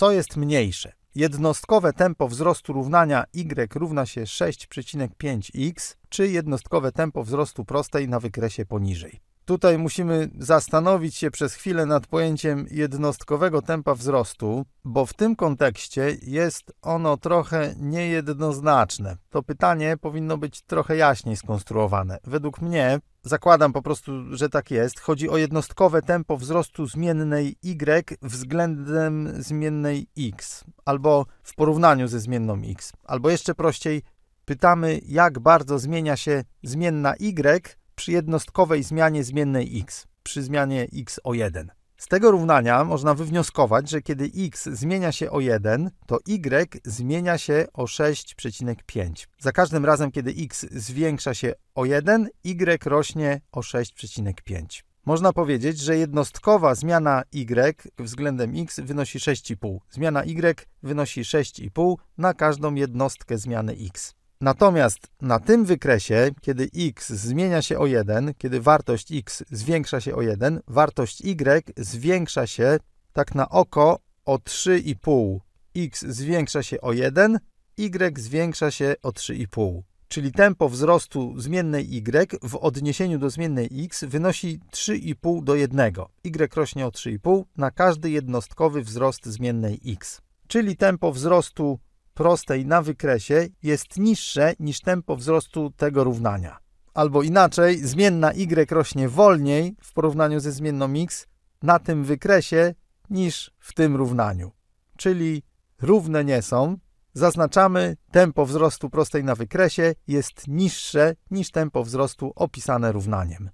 co jest mniejsze. Jednostkowe tempo wzrostu równania y równa się 6,5x czy jednostkowe tempo wzrostu prostej na wykresie poniżej. Tutaj musimy zastanowić się przez chwilę nad pojęciem jednostkowego tempa wzrostu, bo w tym kontekście jest ono trochę niejednoznaczne. To pytanie powinno być trochę jaśniej skonstruowane. Według mnie, zakładam po prostu, że tak jest, chodzi o jednostkowe tempo wzrostu zmiennej y względem zmiennej x, albo w porównaniu ze zmienną x, albo jeszcze prościej Pytamy, jak bardzo zmienia się zmienna y przy jednostkowej zmianie zmiennej x, przy zmianie x o 1. Z tego równania można wywnioskować, że kiedy x zmienia się o 1, to y zmienia się o 6,5. Za każdym razem, kiedy x zwiększa się o 1, y rośnie o 6,5. Można powiedzieć, że jednostkowa zmiana y względem x wynosi 6,5. Zmiana y wynosi 6,5 na każdą jednostkę zmiany x. Natomiast na tym wykresie, kiedy x zmienia się o 1, kiedy wartość x zwiększa się o 1, wartość y zwiększa się tak na oko o 3,5. x zwiększa się o 1, y zwiększa się o 3,5. Czyli tempo wzrostu zmiennej y w odniesieniu do zmiennej x wynosi 3,5 do 1. y rośnie o 3,5 na każdy jednostkowy wzrost zmiennej x. Czyli tempo wzrostu prostej na wykresie jest niższe niż tempo wzrostu tego równania. Albo inaczej, zmienna y rośnie wolniej w porównaniu ze zmienną x na tym wykresie niż w tym równaniu. Czyli równe nie są. Zaznaczamy, tempo wzrostu prostej na wykresie jest niższe niż tempo wzrostu opisane równaniem.